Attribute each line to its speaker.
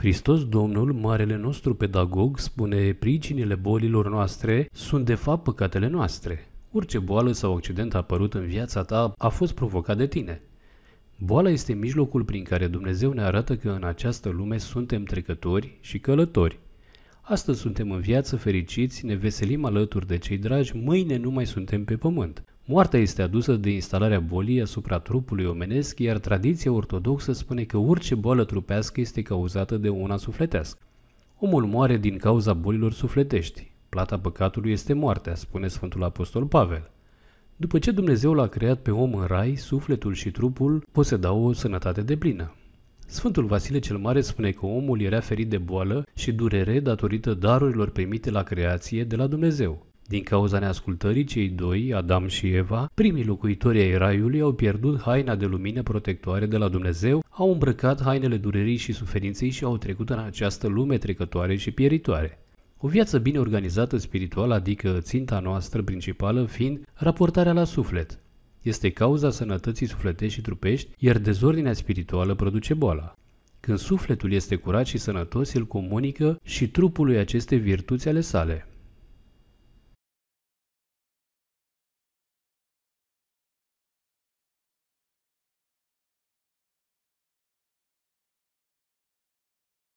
Speaker 1: Hristos Domnul, marele nostru pedagog, spune pricinile bolilor noastre sunt de fapt păcatele noastre. Orice boală sau accident apărut în viața ta a fost provocat de tine. Boala este mijlocul prin care Dumnezeu ne arată că în această lume suntem trecători și călători. Astăzi suntem în viață fericiți, ne veselim alături de cei dragi, mâine nu mai suntem pe pământ. Moartea este adusă de instalarea bolii asupra trupului omenesc, iar tradiția ortodoxă spune că orice boală trupească este cauzată de una sufletească. Omul moare din cauza bolilor sufletești. Plata păcatului este moartea, spune Sfântul Apostol Pavel. După ce Dumnezeu l-a creat pe om în rai, sufletul și trupul dau o sănătate plină. Sfântul Vasile cel Mare spune că omul era ferit de boală și durere datorită darurilor primite la creație de la Dumnezeu. Din cauza neascultării cei doi, Adam și Eva, primii locuitori ai raiului au pierdut haina de lumină protectoare de la Dumnezeu, au îmbrăcat hainele durerii și suferinței și au trecut în această lume trecătoare și pieritoare. O viață bine organizată spirituală, adică ținta noastră principală fiind raportarea la suflet, este cauza sănătății sufletești și trupești, iar dezordinea spirituală produce boala. Când sufletul este curat și sănătos, el comunică și trupului aceste virtuți ale sale.